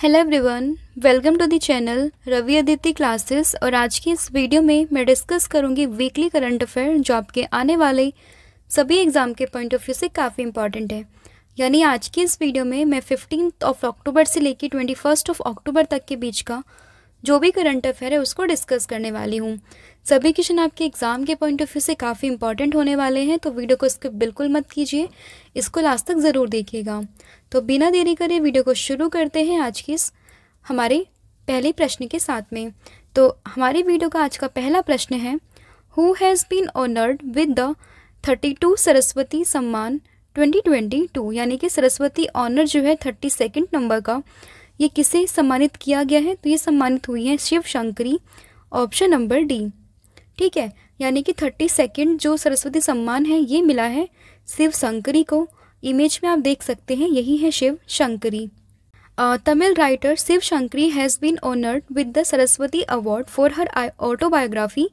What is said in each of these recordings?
Hello everyone welcome to the channel Ravi Aditya classes और आज की इस वीडियो में मैं डिस्कस करूंगी वीकली करंट अफेयर जो आपके आने वाले सभी एग्ज़ाम के पॉइंट ऑफ व्यू से काफ़ी इंपॉर्टेंट है यानी आज की इस वीडियो में मैं फिफ्टीन ऑफ अक्टूबर से लेकर ट्वेंटी फर्स्ट ऑफ अक्टूबर तक के बीच का जो भी करंट अफेयर है उसको डिस्कस करने वाली हूँ सभी क्वेश्चन आपके एग्ज़ाम के पॉइंट ऑफ व्यू से काफ़ी इंपॉर्टेंट होने वाले हैं तो वीडियो को स्किप बिल्कुल मत कीजिए इसको लास्ट तक ज़रूर देखिएगा तो बिना देरी करे वीडियो को शुरू करते हैं आज की इस हमारे पहले प्रश्न के साथ में तो हमारे वीडियो का आज का पहला प्रश्न है who has been honoured with the thirty two Saraswati Samman 2022 यानी कि सरस्वती ऑनर जो है थर्टी सेकेंड नंबर का ये किसे सम्मानित किया गया है तो ये सम्मानित हुई है Shiv Shankari option number D ठीक है यानी कि थर्टी सेकेंड जो सरस्वती सम्मान है ये मिला है शिव शंकरी को इमेज में आप देख सकते हैं यही है Shiv Shankari Tamil writer Shiv Shankari has been honoured with the Saraswati award for her autobiography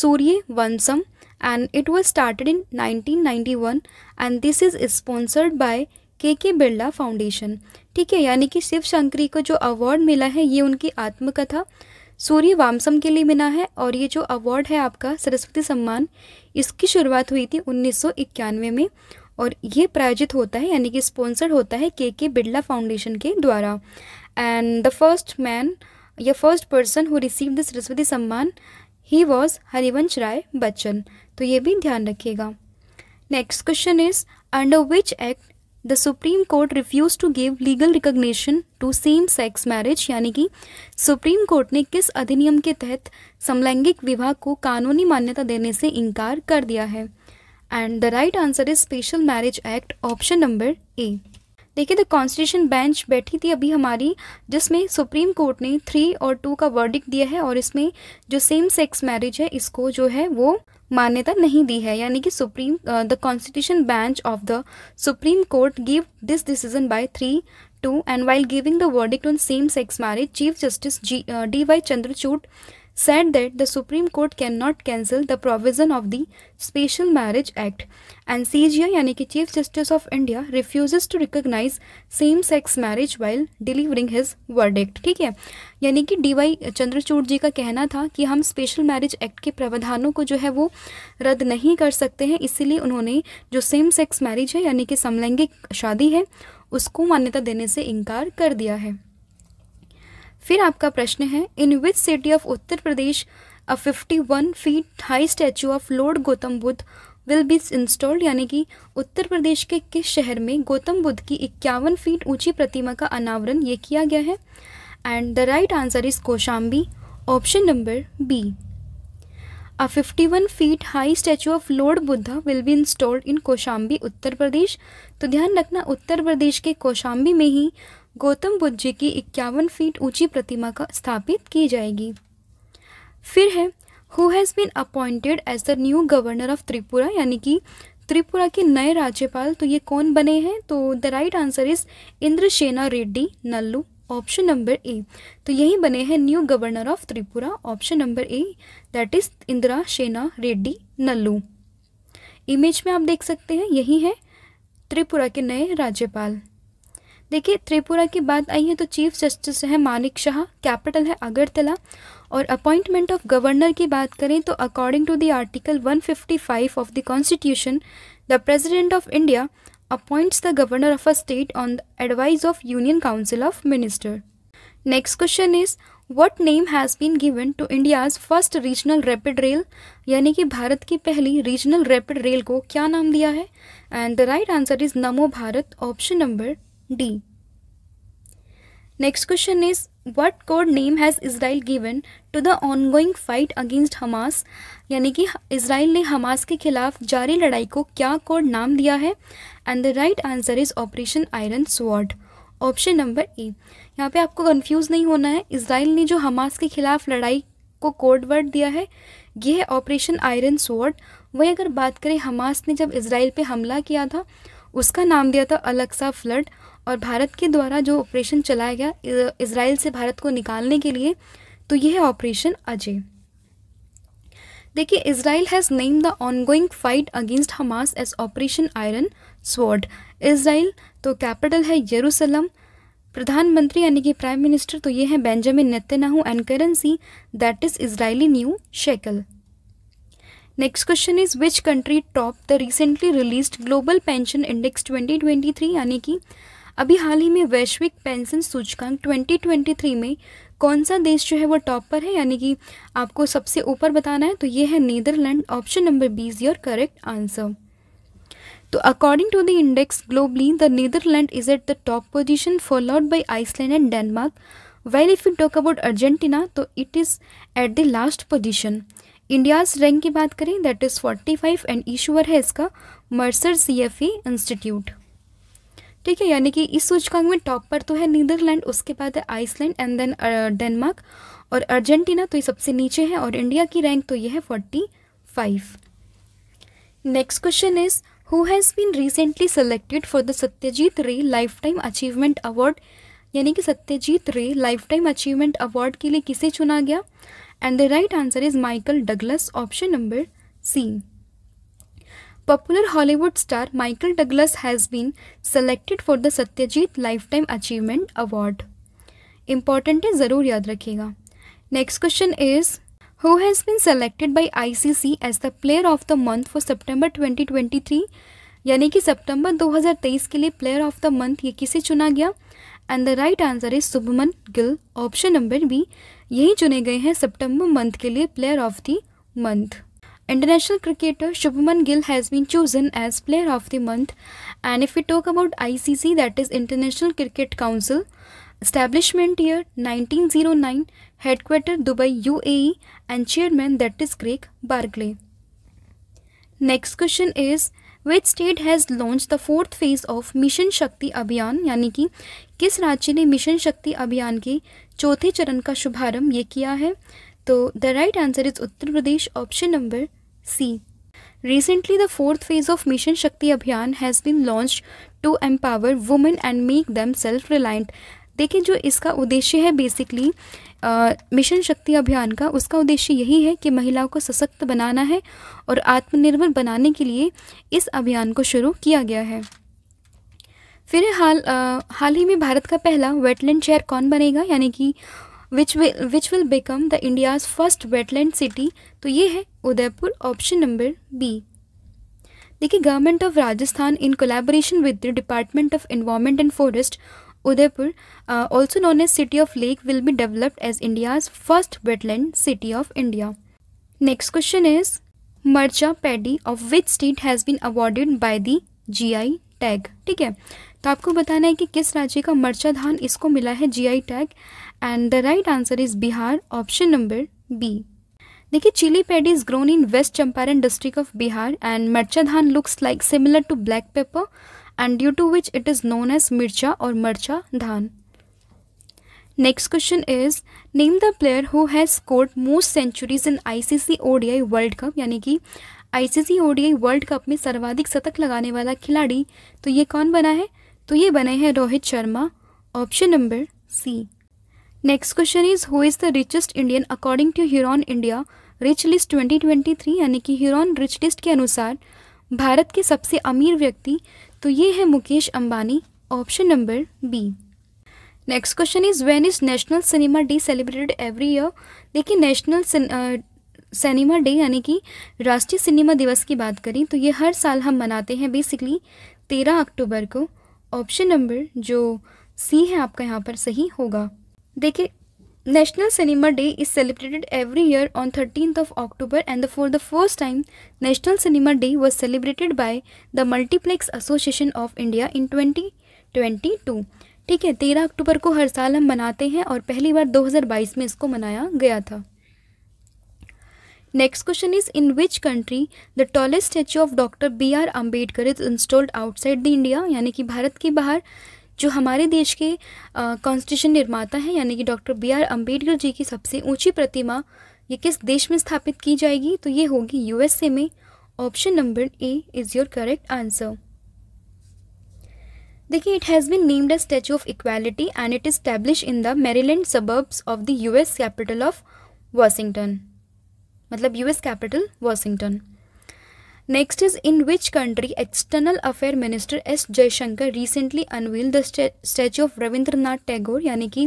Surya Vamsham and it was started in 1991 and this is sponsored by K K Birla foundation ठीक है यानी कि शिव शंकरी को जो अवार्ड मिला है ये उनकी आत्मकथा सूर्य वामसम के लिए मिला है और ये जो अवार्ड है आपका सरस्वती सम्मान इसकी शुरुआत हुई थी उन्नीस में और ये प्रायोजित होता है यानी कि स्पॉन्सर्ड होता है के के बिरला फाउंडेशन के द्वारा एंड द फर्स्ट मैन या first person who receive the Saraswati Samman he was Harivansh Rai Bachchan तो ये भी ध्यान रखिएगा next question is under which act the supreme court refuse to give legal recognition to same sex marriage यानी कि सुप्रीम कोर्ट ने किस अधिनियम के तहत समलैंगिक विवाह को कानूनी मान्यता देने से इनकार कर दिया है and the right answer is special marriage act option number A देखिए द कॉन्स्टिट्यूशन बेंच बैठी थी अभी हमारी जिसमें सुप्रीम कोर्ट ने थ्री और टू का वर्डिक दिया है और इसमें जो सेम सेक्स मैरिज है इसको जो है वो मान्यता नहीं दी है यानी कि supreme the constitution bench of the supreme court give this decision by three two and while giving the verdict on same sex marriage chief justice जी D Y Chandrachud said that the Supreme Court cannot cancel the provision of the Special Marriage Act and CGI yani ki Chief Justice of India refuses to recognize same sex marriage while delivering his verdict theek hai yani ki dy chandrachud ji ka kehna tha ki hum special marriage act ke pravadhanon ko jo hai wo rad nahi kar sakte hain isliye unhone jo same sex marriage hai yani ki कि shaadi hai usko manyata dene se inkar kar diya hai फिर आपका प्रश्न है in which city of Uttar Pradesh a 51 feet high statue of lord Gautam Buddha will be installed यानी कि उत्तर प्रदेश के किस शहर में गौतम बुद्ध की इक्यावन फीट ऊंची प्रतिमा का अनावरण ये किया गया है and the right answer is Kaushambi option number B a 51 feet high statue of lord Buddha will be installed in Kaushambi Uttar Pradesh तो ध्यान रखना उत्तर प्रदेश के कोशाम्बी में ही गौतम बुद्ध जी की इक्यावन फीट ऊंची प्रतिमा का स्थापित की जाएगी फिर है who has been appointed as the new governor of Tripura यानी कि त्रिपुरा के नए राज्यपाल तो ये कौन बने हैं तो the right answer is Indrasena Reddy Nallu option number A तो यही बने हैं new governor of Tripura option number A that is Indira Sena Reddy नल्लू image में आप देख सकते हैं यही है त्रिपुरा के नए राज्यपाल देखिए त्रिपुरा की बात आई है तो चीफ जस्टिस है मानिक शाह कैपिटल है अगरतला और अपॉइंटमेंट ऑफ गवर्नर की बात करें तो according to the article 155 of the constitution the president of India appoints the governor of a state on the advise of union council of minister next question is what name has been given to India's first regional rapid rail यानी कि भारत की पहली regional rapid rail को क्या नाम दिया है and the right answer is Namo Bharat option number D. Next question is what code name has Israel given to the ongoing fight against Hamas? यानी कि इसराइल ने हमास के खिलाफ जारी लड़ाई को क्या कोड नाम दिया है and the right answer is operation iron sword option number A यहाँ पे आपको कंफ्यूज नहीं होना है इसराइल ने जो हमास के खिलाफ लड़ाई को कोड वर्ड दिया है यह है ऑपरेशन आयरन स्वॉर्ड वहीं अगर बात करें हमास ने जब इसराइल पे हमला किया था उसका नाम दिया था अलक्सा फ्लड और भारत के द्वारा जो ऑपरेशन चलाया गया इसराइल से भारत को निकालने के लिए तो यह है ऑपरेशन अजय देखिए Israel has name the ongoing fight against Hamas as operation iron sword Israel तो कैपिटल है यरूशलम प्रधानमंत्री यानी कि प्राइम मिनिस्टर तो ये हैं Benjamin Netanyahu and currency that is Israeli new shekel next question is which country top the recently released global pension index 2023 यानी कि अभी हाल ही में वैश्विक पेंशन सूचकांक 2023 में कौन सा देश जो है वो टॉप पर है यानी कि आपको सबसे ऊपर बताना है तो ये है Netherland option number B is your correct answer तो according to the index globally the Netherland is at the top position followed by Iceland and Denmark well if you talk about Argentina तो it is at the last position India's rank की बात करें that is forty five and issuer है इसका Mercer C F A institute ठीक है यानी कि इस सूचकांक में टॉप पर तो है नीदरलैंड उसके बाद है आइसलैंड एंड देन डेनमार्क और अर्जेंटीना तो ये सबसे नीचे है और इंडिया की रैंक तो ये है forty five next question is who has been recently selected for the Satyajit Ray life time achievement award यानी कि Satyajit Ray life time achievement award के लिए किसे चुना गया and the right answer is Michael Douglas option number C Popular Hollywood star Michael Douglas has been selected for the Satyajit Lifetime Achievement Award. Important है ज़रूर याद रखिएगा next question is who has been selected by I C C as the player of the month for September 2023 यानी कि सितंबर 2023 के लिए player of the month ये किसे चुना गया and the right answer is Shubman Gill option number B यही चुने गए हैं सितंबर मंथ के लिए player of the month International cricketer Shubman Gill has been chosen as Player of the Month. And if we talk about ICC, that is International Cricket Council, establishment year 1909, headquarter Dubai, UAE, and chairman that is Craig Barclay. Next question is which state has launch the fourth phase of mission Shakti Abhiyan यानी कि किस राज्य ने mission Shakti अभियान के चौथे चरण का शुभारंभ ये किया है तो the right answer is Uttar Pradesh option number C recently the fourth phase of mission Shakti Abhiyan has been launch to empower women and make them self reliant देखिए जो इसका उद्देश्य है बेसिकली मिशन शक्ति अभियान का उसका उद्देश्य यही है कि महिलाओं को सशक्त बनाना है और आत्मनिर्भर बनाने के लिए इस अभियान को शुरू किया गया है फिर हाल आ, हाल ही में भारत का पहला वेटलैंड शहर कौन बनेगा यानी कि which which will become the India's first wetland city तो ये है उदयपुर ऑप्शन नंबर बी देखिए government of Rajasthan in collaboration with the department of environment and forest Udaipur also known as city of lake will be developed as India's first wetland city of India next question is Marcha paddy of which state has been awarded by the G I tag ठीक है तो आपको बताना है कि किस राज्य का मर्चा धान इसको मिला है GI tag and the right answer is Bihar option number B देखिए chilli paddy is grown in West Champaran district of Bihar and Marcha dhan looks like similar to black pepper and due to which it is known as Mircha और Marcha dhan next question is name the player who has scored most centuries in ICC ODI world cup यानी कि ICC ODI world cup में सर्वाधिक शतक लगाने वाला खिलाड़ी तो ये कौन बना है तो ये बने हैं Rohit Sharma option number C next question is who is the richest Indian according to Hurun India rich list 2023 यानी कि हिरोन रिच लिस्ट के अनुसार भारत के सबसे अमीर व्यक्ति तो ये है Mukesh Ambani option number B next question is when is national cinema day celebrated every year देखिए नेशनल सिनेमा डे यानी कि राष्ट्रीय सिनेमा दिवस की बात करें तो ये हर साल हम मनाते हैं बेसिकली तेरह अक्टूबर को ऑप्शन नंबर जो सी है आपका यहाँ पर सही होगा देखिए national cinema day is celebrated every year on thirteen of October and for the first time national cinema day was celebrated by the multiplex association of India in twenty twenty two ठीक है तेरह अक्टूबर को हर साल हम मनाते हैं और पहली बार 2022 में इसको मनाया गया था Next question is in which country the tallest statue of Dr. B R Ambedkar is installed outside the India यानी कि भारत के बाहर जो हमारे देश के कॉन्स्टिट्यूशन निर्माता हैं यानी कि doctor B R Ambedkar ji की सबसे ऊंची प्रतिमा ये किस देश में स्थापित की जाएगी तो ये होगी यूएसए में option number A is your correct answer देखिए it has been named a statue of equality and it is establish in the Maryland suburbs of the US capital of Washington मतलब US capital Washington next is in which country external affair minister S Jaishankar recently unveil the statue of Rabindranath Tagore यानी कि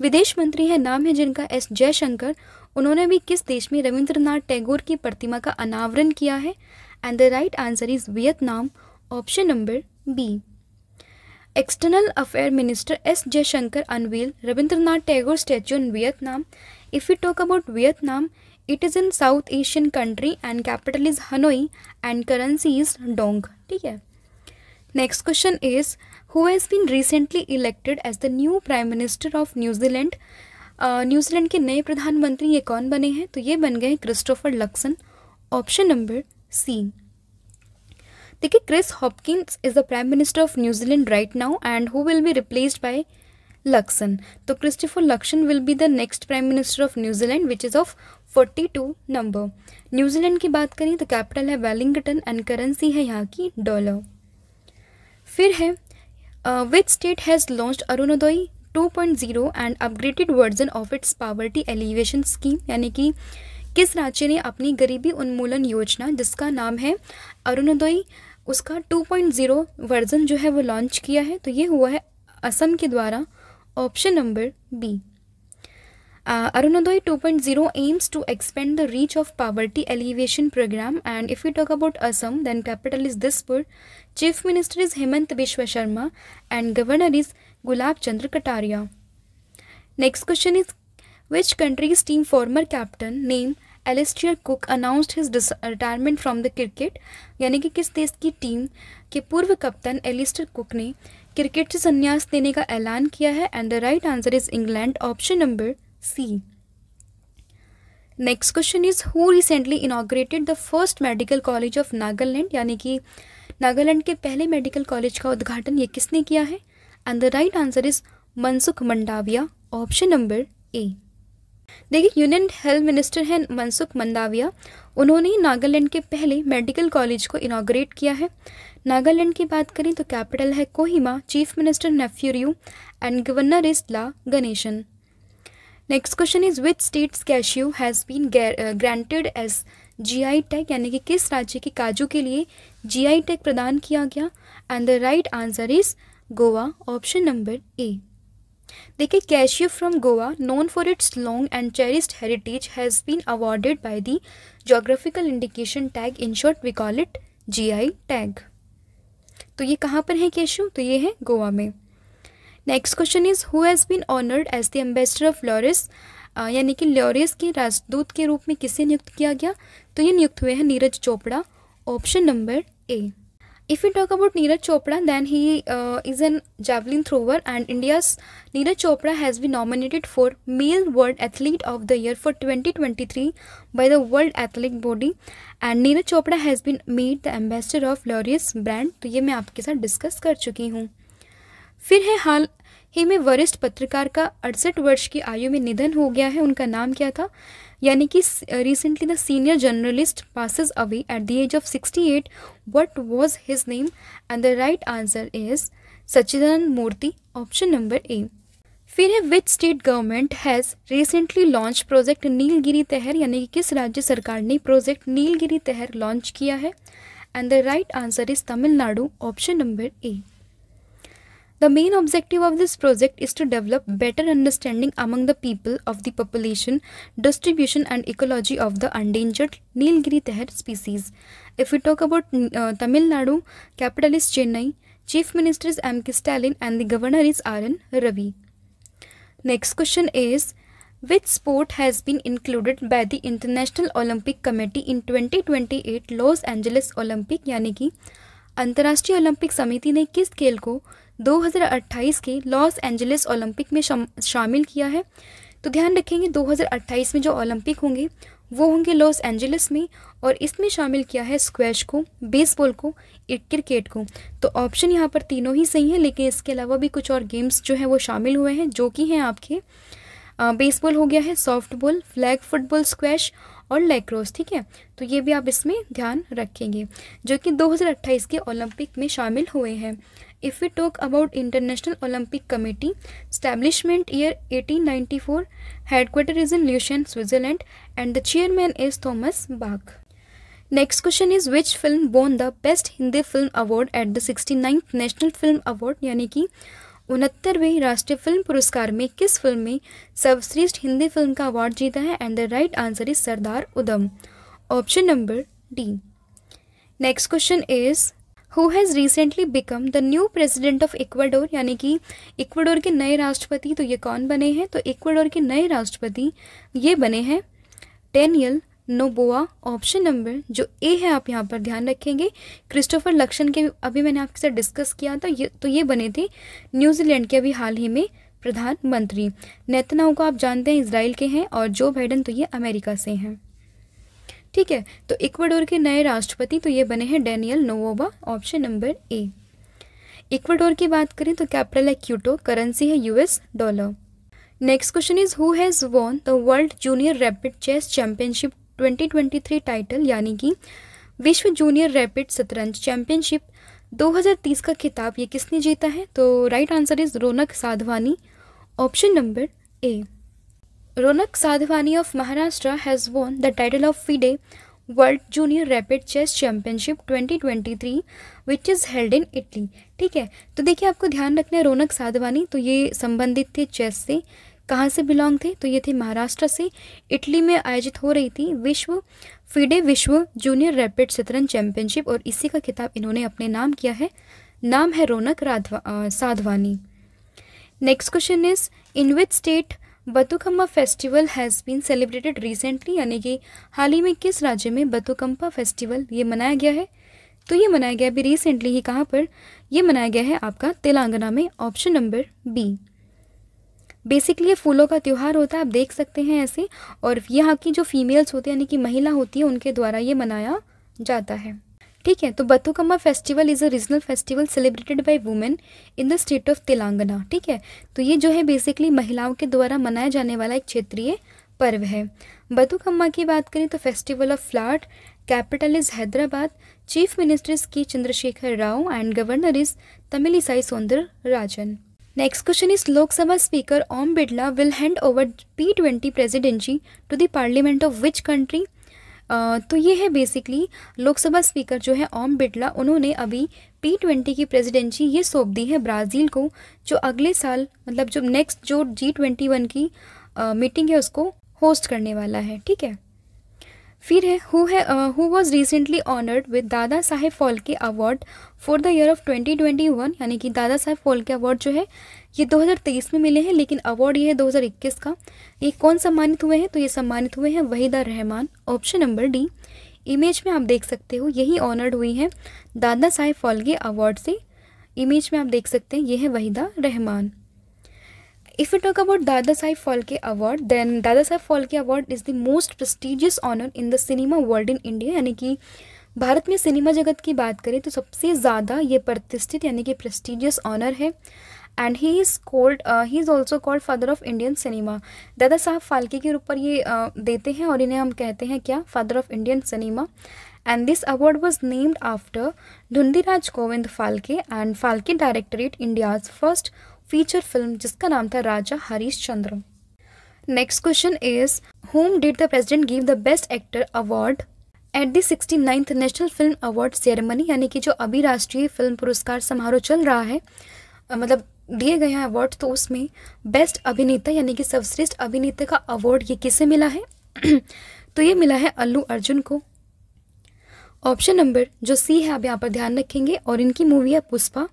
विदेश मंत्री है नाम है जिनका S Jaishankar उन्होंने भी किस देश में रविंद्रनाथ टैगोर की प्रतिमा का अनावरण किया है and the right answer is Vietnam option number B external affair minister S Jaishankar unveil Rabindranath Tagore statue in Vietnam if you talk about Vietnam it is in south Asian country and capital is Hanoi and currency is dong ठीक है next question is who has been recently elected as the new prime minister of New Zealand New Zealand के नए प्रधानमंत्री ये कौन बने हैं तो ये बन गए Christopher Luxon option number C देखिए Chris Hopkins is the prime minister of New Zealand right now and who will be replaced by Luxon तो Christopher Luxon will be the next prime minister of New Zealand which is of forty two number New Zealand की बात करें तो capital है Wellington and currency है यहाँ की dollar फिर है which state has launch Arunodoy 2.0 and upgraded version of its poverty alleviation scheme यानी कि किस राज्य ने अपनी गरीबी उन्मूलन योजना जिसका नाम है अरुणोदय उसका 2.0 वर्जन जो है वो लॉन्च किया है तो ये हुआ है असम के द्वारा option number B Uh, Arunodoy 2.0 aims to expand the reach of poverty alleviation program and if we talk about Assam then capital is Dispur, chief minister is Hemant Biswa Sharma and governor is Gulab Chandra Kataria. Next question is which country's team former captain named Alastair Cook announced his retirement from the cricket यानी कि किस देश की team के पूर्व कप्तान Alastair cook ने cricket से संन्यास देने का ऐलान किया है and the right answer is England option number C next question is who recently inaugurated the first medical college of Nagaland यानी कि नागालैंड के पहले मेडिकल कॉलेज का उद्घाटन ये किसने किया है and the right answer is Mansukh Mandaviya option number A देखिए यूनियन हेल्थ मिनिस्टर हैं मनसुख मंडाविया उन्होंने नागालैंड के पहले मेडिकल कॉलेज को इनाग्रेट किया है नागालैंड की बात करें तो कैपिटल है Kohima chief minister Neiphiu Rio and governor is La Ganesan next question is which states cashew has been granted as GI tag यानी कि किस राज्य के काजू के लिए जीआई टैग प्रदान किया गया and the right answer is Goa option number A देखिए cashew from Goa known for its long and cherished heritage has been awarded by the geographical indication tag in short we call it I tag तो ये कहाँ पर है cashew तो ये है गोवा में next question is who has been honoured as the ambassador of Laureus यानी कि लॉरिस के राजदूत के रूप में किसे नियुक्त किया गया तो ये नियुक्त हुए हैं Neeraj Chopra option number A if you talk about Neeraj Chopra then he is an javelin thrower and India Neeraj Chopra has been nominated for male world athlete of the year for twenty twenty three by the world athlete body and Neeraj Chopra has been made the ambassador of Laureus brand तो ये मैं आपके साथ discuss कर चुकी हूँ फिर है हाल ही में वरिष्ठ पत्रकार का अड़सठ वर्ष की आयु में निधन हो गया है उनका नाम क्या था यानी कि recently the senior journalist passes away at the age of sixty eight what was his name and the right answer is Sachidanand Murthy option number A फिर है which state government has recently launch project Nilgiri tahr यानी कि किस राज्य सरकार ने project Nilgiri तहर launch किया है and the right answer is Tamil Nadu option number A The main objective of this project is to develop better understanding among the people of the population, distribution and ecology of the endangered Nilgiri Teher species. If we talk about mm, uh, Tamil Nadu, capital is Chennai, Chief Minister is M.K. Stalin and the Governor is R.N. Ravi. Next question is, which sport has been included by the International Olympic Committee in 2028 Los Angeles Olympic? Yani ki, अंतर्राष्ट्रीय Olympic समिति ne kis khel ko 2028 के Los Angeles Olympic में शामिल किया है तो ध्यान रखेंगे 2028 में जो ओलंपिक होंगे वो होंगे लॉस एंजलिस में और इसमें शामिल किया है स्क्वैश को बेसबॉल को क्रिकेट को तो ऑप्शन यहाँ पर तीनों ही सही हैं लेकिन इसके अलावा भी कुछ और गेम्स जो हैं वो शामिल हुए हैं जो कि हैं आपके बेसबॉल हो गया है बॉल फ्लैग फुटबॉल स्क्वैश और लेक्रोस ठीक है तो ये भी आप इसमें ध्यान रखेंगे जो कि 2028 के ओलंपिक में शामिल हुए हैं if you talk about International Olympic Committee establishment year eighteen ninety four headquarter is in Lausanne Switzerland and the chairman is Thomas Bach next question is which film won the best Hindi film award at the sixty national film award यानी कि उनहत्तरवें राष्ट्रीय film पुरस्कार में किस film में सर्वश्रेष्ठ Hindi film का award जीता है and the right answer is Sardar Udham option number D next question is who has recently become the new president of Ecuador यानी कि इक्वाडोर के नए राष्ट्रपति तो ये कौन बने हैं तो इक्वाडोर के नए राष्ट्रपति ये बने हैं टेनियल नोबोआ ऑप्शन नंबर जो ए है आप यहाँ पर ध्यान रखेंगे क्रिस्टोफर लक्षण के अभी मैंने आपके साथ डिस्कस किया था ये तो ये बने थे न्यूजीलैंड के अभी हाल ही में प्रधानमंत्री नेतनाओं को आप जानते हैं इसराइल के हैं और जो बाइडन तो ये अमेरिका से हैं ठीक है तो इक्वाडोर के नए राष्ट्रपति तो ये बने हैं Daniel Noboa option number A Ecuador की बात करें तो कैपिटल है क्यूटो करेंसी है US dollar next question is who has won the world junior rapid chess championship 2023 title यानी कि विश्व जूनियर रैपिड शतरंज चैंपियनशिप 2030 का खिताब ये किसने जीता है तो right answer is Raunak Sadhwani option number A Ronak Sadhwani of Maharashtra has won the title of FIDE world junior rapid chess championship 2023 which is held in Italy ठीक है तो देखिए आपको ध्यान रखना है रौनक साधवानी तो ये संबंधित थे चेस से कहाँ से बिलोंग थे तो ये थे महाराष्ट्र से इटली में आयोजित हो रही थी विश्व फीडे विश्व जूनियर रैपिड शतरंज चैंपियनशिप और इसी का खिताब इन्होंने अपने नाम किया है नाम है Raunak Sadhwani next question is in which state Bathukamma festival has been celebrated recently यानी कि हाल ही में किस राज्य में बतुकम्पा फेस्टिवल ये मनाया गया है तो ये मनाया गया अभी रिसेंटली ही कहाँ पर यह मनाया गया है आपका तेलंगाना में ऑप्शन नंबर बी बेसिकली ये फूलों का त्यौहार होता है आप देख सकते हैं ऐसे और यहाँ की जो फीमेल्स होते हैं यानी कि महिला होती है उनके द्वारा ये मनाया जाता है ठीक है तो Bathukamma festival is a regional festival celebrated by women in the state of Telangana ठीक है तो ये जो है बेसिकली महिलाओं के द्वारा मनाया जाने वाला एक क्षेत्रीय पर्व है बथुकम्मा की बात करें तो festival of flat capital is Hyderabad chief minister is K Chandrashekar Rao and governor is Tamilisai Soundararajan next question is Lok Sabha speaker Om Birla will hand over P twenty presidency to the parliament of which country तो ये है बेसिकली लोकसभा स्पीकर जो है ओम बिरला उन्होंने अभी P twenty की presidency ये सौंप दी है ब्राज़ील को जो अगले साल मतलब जो नेक्स्ट जो जी ट्वेंटी वन की मीटिंग है उसको होस्ट करने वाला है ठीक है फिर है हु है who was recently honoured with Dada Saheb Phalke award for the year of 2021 यानी कि दादा साहेब फॉल्के अवार्ड जो है ये 2023 में मिले हैं लेकिन अवार्ड ये है 2021 का ये कौन सम्मानित हुए हैं तो ये सम्मानित हुए हैं Waheeda Rehman option number D image में आप देख सकते हो यही ऑनर्ड हुई हैं दादा साहेब फॉल्गे अवार्ड से इमेज में आप देख सकते हैं ये है Waheeda Rehman if you talk about Dada Saheb Phalke award then Dada Saheb Phalke award is the most prestigious honour in the cinema world in India यानी कि भारत में सिनेमा जगत की बात करें तो सबसे ज़्यादा ये प्रतिष्ठित यानी कि प्रेस्टिजियस ऑनर है and he is called he is also called father of Indian cinema Dada Saheb Phalke के ऊपर ये uh, देते हैं और इन्हें हम कहते हैं क्या father of Indian cinema and this award was named after Dhundiraj Govind Phalke and Phalke directed India first feature film जिसका नाम था Raja Harishchandra next question is whom did the president give the best actor award at the sixty ninth national film award ceremony यानी कि जो अभी राष्ट्रीय film पुरस्कार समारोह चल रहा है मतलब दिए गए हैं अवार्ड तो उसमें बेस्ट अभिनेता यानी कि सर्वश्रेष्ठ अभिनेता का अवार्ड ये किसे मिला है तो ये मिला है अल्लू अर्जुन को ऑप्शन नंबर जो सी है आप यहाँ पर ध्यान रखेंगे और इनकी मूवी है पुष्पा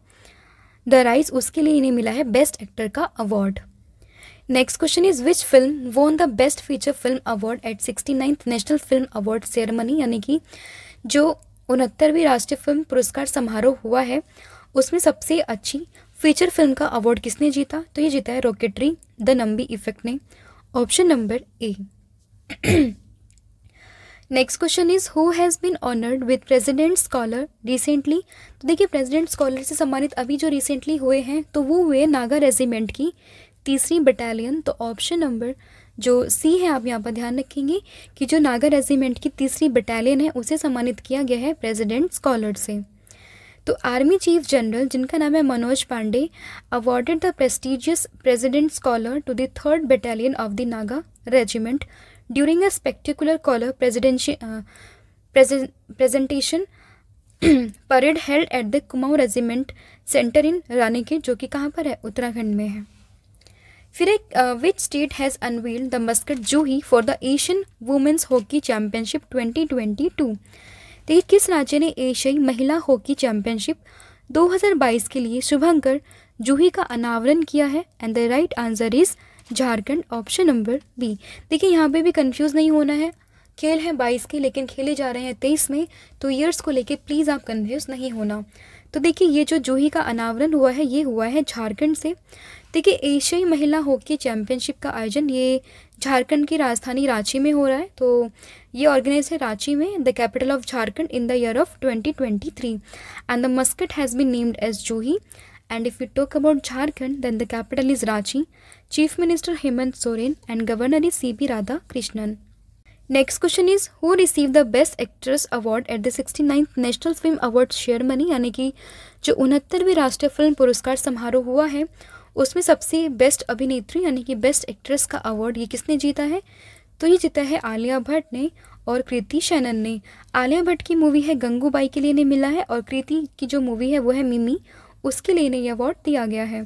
द राइज उसके लिए इन्हें मिला है बेस्ट एक्टर का award next question is which film won the best feature film award at sixty ninth national film award ceremony यानी कि जो उनहत्तरवीं राष्ट्रीय फिल्म पुरस्कार समारोह हुआ है उसमें सबसे अच्छी फीचर फिल्म का अवार्ड किसने जीता तो ये जीता है रॉकेटरी द नंबी इफेक्ट ने option number A next question is who has been honoured with president scholar recently तो देखिए प्रेसिडेंट स्कॉलर से सम्मानित अभी जो रिसेंटली हुए हैं तो वो हुए नागा रेजिमेंट की तीसरी बटालियन तो ऑप्शन नंबर जो सी है आप यहाँ पर ध्यान रखेंगे कि जो नागा रेजिमेंट की तीसरी बटालियन है उसे सम्मानित किया गया है प्रेजिडेंट स्कॉलर से तो आर्मी चीफ जनरल जिनका नाम है Manoj Pande awarded the prestigious president scholar to the third battalion of the Naga regiment during a spectacular colour presentation parade held at the Kumaon regiment centre in के जो कि कहाँ पर है उत्तराखंड में है फिर एक which state has unveiled the mascot Juhi for the Asian women's hockey championship two देखिए किस राज्य ने एशियाई महिला हॉकी चैंपियनशिप 2022 के लिए शुभंकर जूही का अनावरण किया है and the right answer is Jharkhand option number B देखिए यहाँ पे भी कंफ्यूज नहीं होना है खेल है बाईस के लेकिन खेले जा रहे हैं तेईस में तो ईयर्स को लेके प्लीज़ आप कन्फ्यूज नहीं होना तो देखिए ये जो जूही का अनावरण हुआ है ये हुआ है झारखंड से देखिए एशियाई महिला हॉकी चैंपियनशिप का आयोजन ये झारखंड की राजधानी रांची में हो रहा है तो ये ऑर्गेनाइज है रांची में the capital of Jharkhand in the year of 2023 and the mascot has been named as Juhi and if you talk about Jharkhand then the capital is Ranchi chief minister Hemant Soren and governor is C B Radha Krishnan next question is who receive the best actress award at the sixty national film award ceremony यानी कि जो उनहत्तरवीं राष्ट्रीय film पुरस्कार समारोह हुआ है उसमें सबसे बेस्ट अभिनेत्री यानी कि बेस्ट एक्ट्रेस का अवार्ड ये किसने जीता है तो ये जीता है आलिया भट्ट ने और कृति शैनन ने आलिया भट्ट की मूवी है गंगूबाई के लिए ने मिला है और कृति की जो मूवी है वो है मिमी उसके लिए ने अवार्ड दिया गया है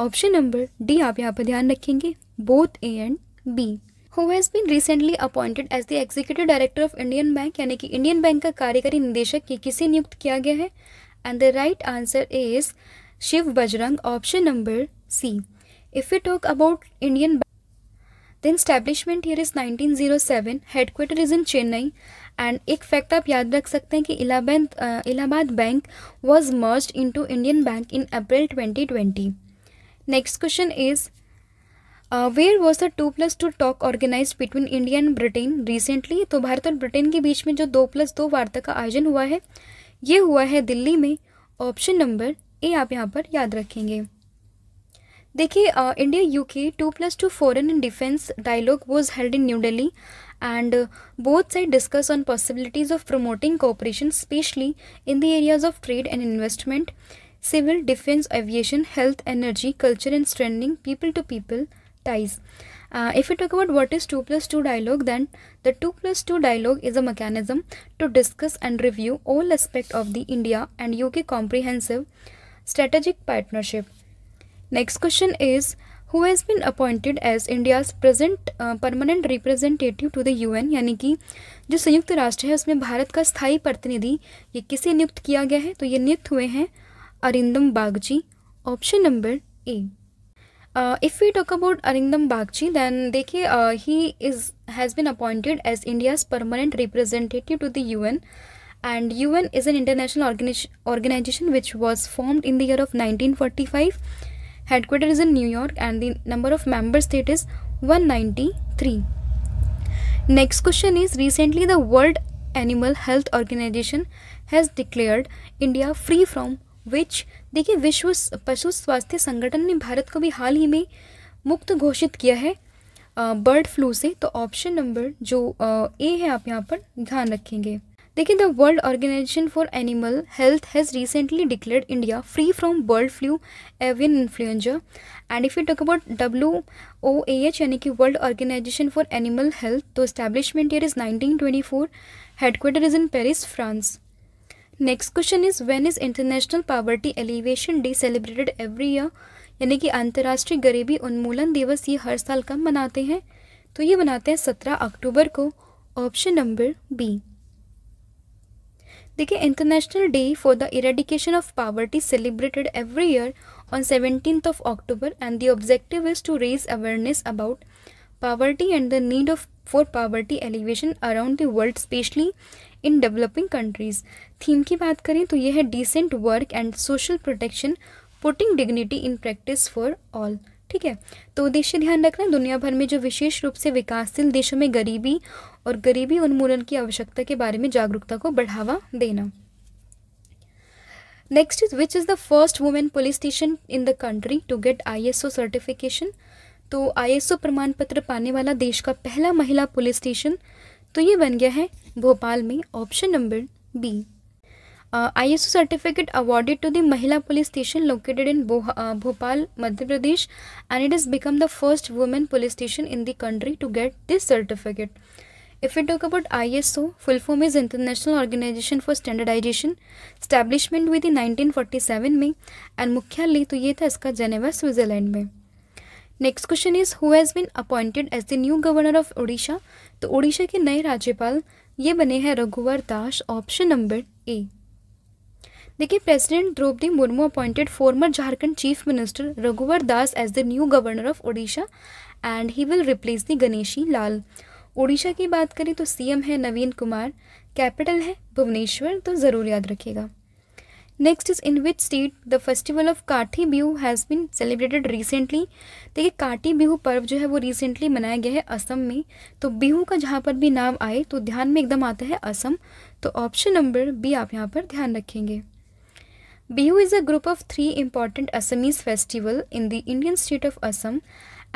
ऑप्शन नंबर डी आप यहाँ पर ध्यान रखेंगे both A and B who has been recently appointed as the executive director of Indian Bank यानी कि इंडियन बैंक का कार्यकारी निदेशक की किसे नियुक्त किया गया है and the right answer is Shiv Bajrang option number C if you talk about Indian Bank then establishment here is 1907 quarter is in Chennai and एक फैक्ट आप याद रख सकते हैं कि Allahabad Allahabad bank was merge to Indian Bank in April twenty twenty next question is where was the two plus two talk organise between India and Britain recently तो भारत और ब्रिटेन के बीच में जो दो प्लस दो वार्ता का आयोजन हुआ है ये हुआ है दिल्ली में ऑप्शन नंबर ए आप यहाँ पर याद रखेंगे देखिए India UK two plus two foreign and defence dialogue was held in New and both sides discuss on possibilities of promoting cooperation especially in the areas of trade and investment civil defense aviation health energy culture and strengthening people to people ties uh, if we talk about what is 2 plus 2 dialogue then the 2 plus 2 dialogue is a mechanism to discuss and review all aspects of the india and uk comprehensive strategic partnership next question is who has been appointed as India's present permanent representative to the UN यानी कि जो संयुक्त राष्ट्र है उसमें भारत का स्थायी प्रतिनिधि ये किसे नियुक्त किया गया है तो ये नियुक्त हुए हैं Arindam Bagchi option number A if you talk about Arindam Bagchi then देखिए he is has been appointed as India's permanent representative to the U N and U N is an international organization which was formed in the year of nineteen forty five headquarter is in New York and the number of member state is 193 next question is recently the world animal health organization has declared India free from which देखिए विश्व पशु स्वास्थ्य संगठन ने भारत को भी हाल ही में मुक्त घोषित किया है बर्ड फ्लू से तो ऑप्शन नंबर जो ए है आप यहाँ पर ध्यान रखेंगे देखिए the world organization for animal health has recently declared India free from bird flu avian influenza and if you talk about W O A H यानी कि world organization for animal health तो establishment year is nineteen twenty four headquarter is in Paris France next question is when is international poverty alleviation day celebrated every year यानी कि अंतर्राष्ट्रीय गरीबी उन्मूलन दिवस ये हर साल कब मनाते हैं तो ये मनाते हैं सत्रह अक्टूबर को ऑप्शन नंबर बी देखिए international day for the eradication of poverty celebrated every year on seventeen of October and the objective is to raise awareness about poverty and the need of for poverty alleviation around the world specially in developing countries theme की बात करें तो यह है decent work and social protection putting dignity in practice for all ठीक है तो उद्देश्य ध्यान रखना दुनिया भर में जो विशेष रूप से विकासशील देशों में गरीबी और गरीबी उन्मूलन की आवश्यकता के बारे में जागरूकता को बढ़ावा देना next is which is the first women police station in the country to get ISO certification तो आईएसओ प्रमाण पत्र पाने वाला देश का पहला महिला पुलिस स्टेशन तो ये बन गया है भोपाल में option number B I S O certificate awarded to the mahila police station located in Bhopal Madhya Pradesh and it is become the first women police station in the country to get this certificate if you talk about I S O full is international organization for standardization establishment with nineteen forty seven में and मुख्यालय तो ये था इसका Geneva Switzerland में next question is who has been appointed as the new governor of Orissa तो उड़ीसा के नए राज्यपाल ये बने हैं रघुवर दास ऑप्शन नंबर ए देखिए president Draupadi Murmu appointed former Jharkhand chief minister Raghubar Das as the new governor of Odisha and he will replace the Ganeshi Lal Odisha की बात करें तो सीएम है नवीन कुमार कैपिटल है भुवनेश्वर तो ज़रूर याद रखिएगा next is in which state the festival of Kati Bihu has been celebrated recently देखिए काठी बिहू पर्व जो है वो रिसेंटली मनाया गया है असम में तो बिहू का जहाँ पर भी नाम आए तो ध्यान में एकदम आता है असम तो ऑप्शन नंबर बी आप यहाँ पर ध्यान रखेंगे Bihu is a group of three important Assamese festival in the Indian state of Assam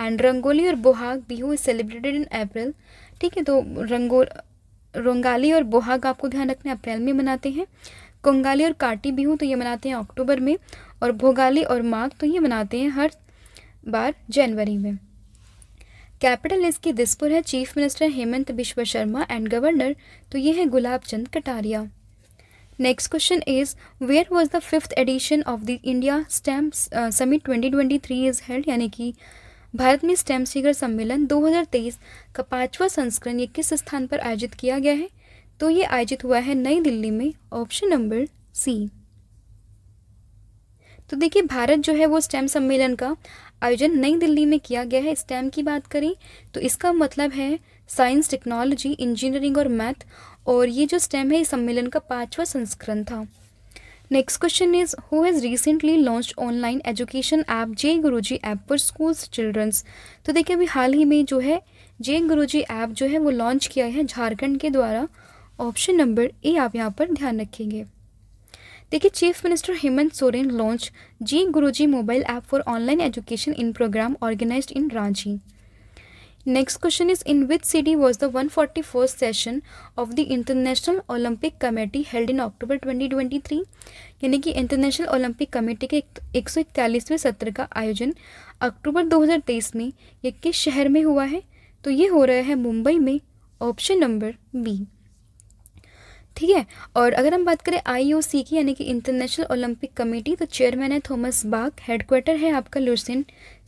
and Rangoli और Bohag Bihu is celebrated in April ठीक है तो रंगो रंगाली और बोहाग आपको ध्यान रखना अप्रैल में मनाते हैं कोंगाली और काटी बिहू तो ये मनाते हैं अक्टूबर में और भोगाली और माघ तो ये मनाते हैं हर बार जनवरी में कैपिटल इसकी दिसपुर है chief minister Himanta Biswa Sarma and governor तो ये है Gulab Chand Kataria next question is where was the fifth edition of the India stamp summit 2023 twenty three is held यानी कि भारत में स्टैम्प शिखर सम्मेलन 2023 का पांचवा संस्करण ये किस स्थान पर आयोजित किया गया है तो ये आयोजित हुआ है नई दिल्ली में ऑप्शन नंबर सी तो देखिए भारत जो है वो स्टैम्प सम्मेलन का आयोजन नई दिल्ली में किया गया है स्टैम्प की बात करें तो इसका मतलब है साइंस टेक्नोलॉजी इंजीनियरिंग और मैथ और ये जो स्टेम है इस सम्मेलन का पांचवा संस्करण था next question is who has recently launch online education app J Guruji app for schools childrens तो देखिए अभी हाल ही में जो है जे गुरुजी ऐप जो है वो लॉन्च किया है झारखंड के द्वारा ऑप्शन नंबर ए आप यहाँ पर ध्यान रखेंगे देखिए chief minister Hemant Soren launch G Guruji mobile app for online education in program organized in Ranchi next question Next question was the one forty was session of the international the committee held in October twenty twenty 2023? यानी कि international Olympic committee के एक सौ इकतालीसवें सत्र का आयोजन अक्टूबर 2023 में ये किस शहर में हुआ है तो ये हो रहा है मुंबई में ऑप्शन नंबर बी ठीक है और अगर हम बात करें आईओसी की यानी कि इंटरनेशनल ओलंपिक कमेटी तो चेयरमैन है थॉमस बाग हेडक्वार्टर है आपका लुसिन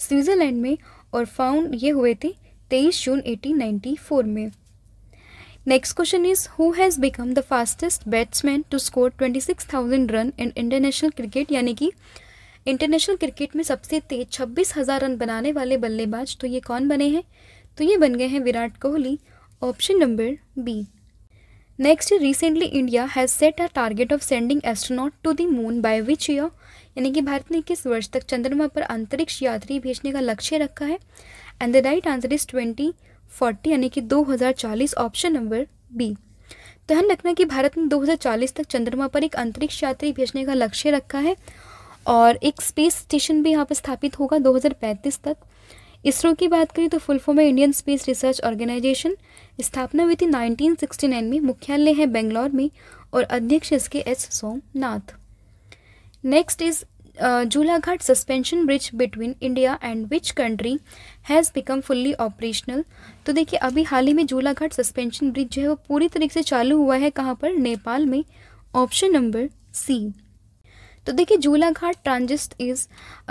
स्विट्ज़रलैंड में और फाउंड ये हुए थे तेईस जून एटीन फोर में next question is who has become the fastest batsman to score thousand run in international cricket यानी कि इंटरनेशनल क्रिकेट में सबसे तेज छब्बीस हज़ार रन बनाने वाले बल्लेबाज तो ये कौन बने हैं तो ये बन गए हैं Virat Kohli option number B next recently India has set a target of sending astronaut to the moon by which year यानी कि भारत ने किस वर्ष तक चंद्रमा पर अंतरिक्ष यात्री भेजने का लक्ष्य रखा है and the right answer is twenty forty यानी कि 2040 ऑप्शन नंबर बी ध्यान रखना कि भारत ने 2040 तक चंद्रमा पर एक अंतरिक्ष यात्री भेजने का लक्ष्य रखा है और एक स्पेस स्टेशन भी यहाँ पर स्थापित होगा 2035 तक इसरो की बात करें तो फुल फॉर्म है इंडियन स्पेस रिसर्च ऑर्गेनाइजेशन स्थापना हुई थी 1969 में मुख्यालय है बेंगलोर में और अध्यक्ष इसके S Somnath next is Jhulaghat suspension bridge between India and which country has become fully operational तो देखिए अभी हाल ही में झूलाघाट सस्पेंशन ब्रिज जो है वो पूरी तरीके से चालू हुआ है कहाँ पर नेपाल में ऑप्शन नंबर सी तो देखिए झूलाघाट ट्रांजिस्ट इज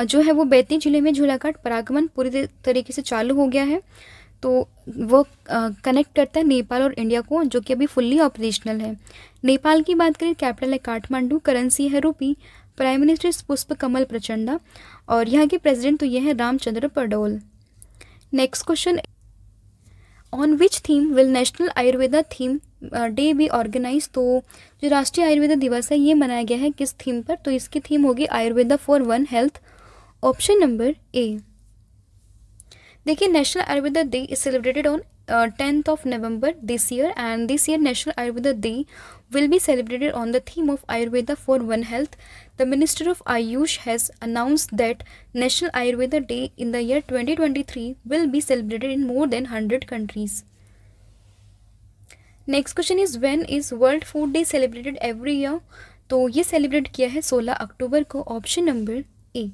जो है वो बैती जिले में झूलाघाट परागमन पूरी तरीके से चालू हो गया है तो वो कनेक्ट uh, करता है नेपाल और इंडिया को जो कि अभी फुल्ली ऑपरेशनल है नेपाल की बात करें कैपिटल है काठमांडू करेंसी है रूपी प्राइम मिनिस्टर पुष्प कमल प्रचंडा और यहाँ के प्रेसिडेंट तो ये हैं Ramchandra Paudel next question on which theme will national Ayurveda theme day be organize तो जो राष्ट्रीय आयुर्वेदा दिवस है ये मनाया गया है किस थीम पर तो इसकी थीम होगी Ayurveda for one health option number A देखिए national Ayurveda day is celebrated on tenth of November this year and this year national Ayurveda day will be celebrated on the theme of Ayurveda for one health the Minister of Ayush has announced that National Ayurveda Day in the year 2023 will be celebrated in more than 100 countries. Next question is when is World Food Day celebrated every year? So, celebrated is celebrated 16 October, ko, option number A.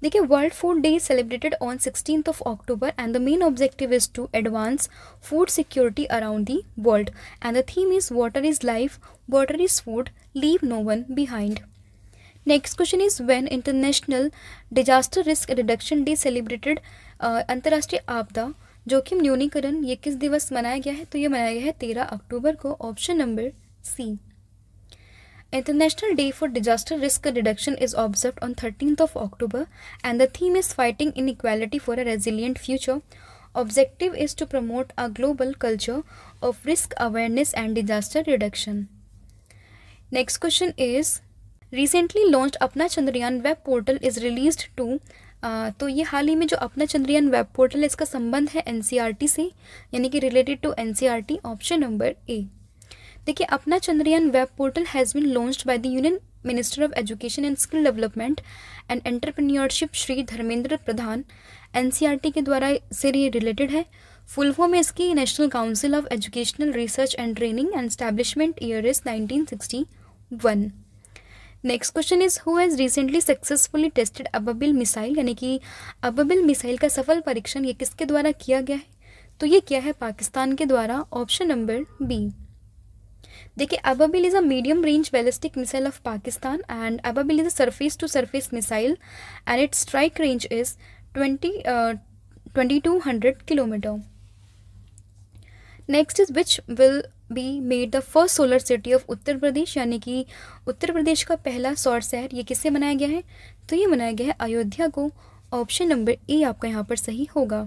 Deke, World Food Day celebrated on 16th of October and the main objective is to advance food security around the world. And the theme is water is life, water is food, leave no one behind. Next question is when international disaster risk reduction day celebrated अंतर्राष्ट्रीय आपदा जोखिम न्यूनीकरण ये किस दिवस मनाया गया है तो ये मनाया गया है तेरह अक्टूबर को option number C international day for disaster risk reduction is observe on thirteenth of October and the theme is fighting in equality for a resilient future objective is to promote a global culture of risk awareness and disaster reduction next question is recently launch Apna Chandrayaan web portal is released to तो ये हाल ही में जो अपना Chandrayaan web portal है इसका संबंध है N e से यानी कि related to an option number A देखिए Apna Chandrayaan web portal has been launched by the union minister of education and skill development and entrepreneurship Shri Dharmendra Pradhan N के द्वारा से ये रिलेटेड है फुल फॉर्म है इसकी national council of educational research and training and establishment year is nineteen sixty one next question is who has recently successfully tested Ababeel missile यानी कि अबबिल missile का सफल परीक्षण ये किसके द्वारा किया गया है तो ये किया है पाकिस्तान के द्वारा ऑप्शन नंबर बी देखिए Ababeel is a medium range ballistic missile of Pakistan and Ababeel is a surface to surface missile and its strike range is twenty twenty two hundred kilometer next is which will be made the first solar city of Uttar Pradesh यानी कि उत्तर प्रदेश का पहला सौर शहर ये किससे बनाया गया है तो ये बनाया गया है अयोध्या को ऑप्शन नंबर ए आपका यहाँ पर सही होगा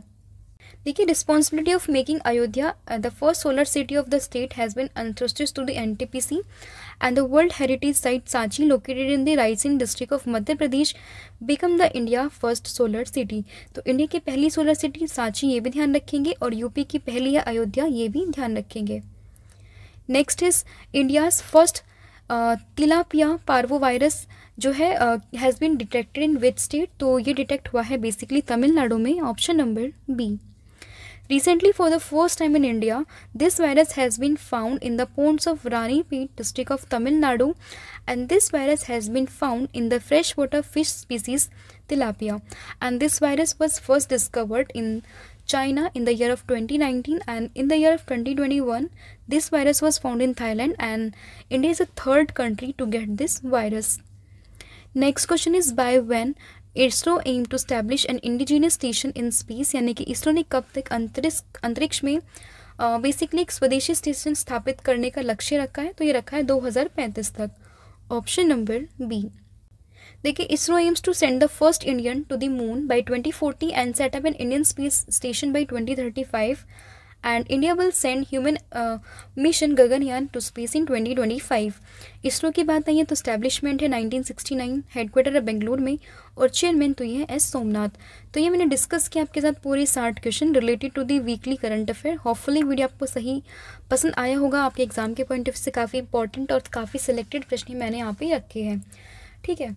देखिए responsibility of making Ayodhya the first solar city of the state has been entrusted to the N T P C and the world heritage site Sanchi located in the Raisen district of Madhya Pradesh become the India first solar city तो India की पहली solar city Sanchi ये भी ध्यान रखेंगे और UP की पहली है अयोध्या ये भी ध्यान रखेंगे next is India's first tilapia parvo virus जो है has been detected in which state तो ये डिटेक्ट हुआ है बेसिकली तमिलनाडु में option number B recently for the first time in India this virus has been found in the ponds of Ranipet district of Tamil Nadu and this virus has been found in the fresh water fish species tilapia and this virus was first discovered in China in the year of 2019 and in the year of 2021 this virus was found in Thailand and India is the third country to get this virus. Next question is by when ISRO aim to establish an indigenous station in space यानी कि इसरो ने कब तक अंतरिक्ष अंतरिक्ष में basically एक स्वदेशी स्टेशन स्थापित करने का लक्ष्य रखा है तो ये रखा है 2035 तक ऑप्शन नंबर बी देखिए ISRO aims to send the first Indian to the moon by 2040 and set up an Indian space station by 2035 and India will send human uh, to space in twenty twenty 2025. ISRO की बात आई तो है तो establishment है 1969 headquarter है बेंगलुरु में और chairman तो ये है एस सोमनाथ तो ये मैंने डिस्कस किया आपके साथ पूरे साठ question related to the weekly current affair hopefully video आपको सही पसंद आया होगा आपके एग्जाम के पॉइंट ऑफ व्यू से काफ़ी इंपॉर्टेंट और काफ़ी सिलेक्टेड प्रश्न मैंने यहाँ पे रखे हैं ठीक है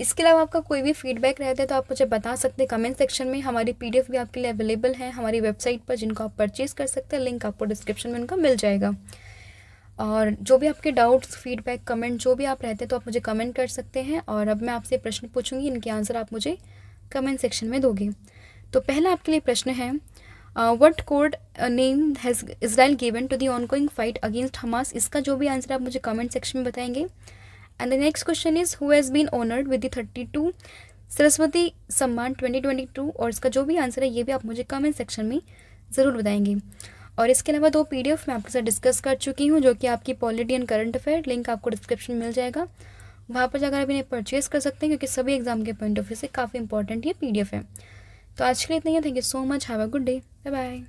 इसके अलावा आपका कोई भी फीडबैक रहता है तो आप मुझे बता सकते हैं कमेंट सेक्शन में हमारी पीडीएफ भी आपके लिए अवेलेबल है हमारी वेबसाइट पर जिनको आप परचेज़ कर सकते हैं लिंक आपको डिस्क्रिप्शन में उनका मिल जाएगा और जो भी आपके डाउट्स फीडबैक कमेंट जो भी आप रहते हैं तो आप मुझे कमेंट कर सकते हैं और अब मैं आपसे प्रश्न पूछूंगी इनके आंसर आप मुझे कमेंट सेक्शन में दोगे तो पहला आपके लिए प्रश्न है what code name has Israel given to the ongoing fight against Hamas इसका जो भी आंसर आप मुझे कमेंट सेक्शन में बताएंगे And the next question is who has been honored with the 32 Saraswati Samman 2022 और इसका जो भी आंसर है ये भी आप मुझे कमेंट सेक्शन में ज़रूर बताएंगे और इसके अलावा दो पी मैं आपके साथ डिस्कस कर चुकी हूँ जो कि आपकी polity and current affair link आपको डिस्क्रिप्शन मिल जाएगा वहाँ पर जाकर आप इन्हें परचेज़ कर सकते हैं क्योंकि सभी एग्जाम के पॉइंट ऑफ व्यू से काफ़ी इंपॉर्टेंट ये पी है तो आज के लिए इतना ही thank you so much have a good day bye bye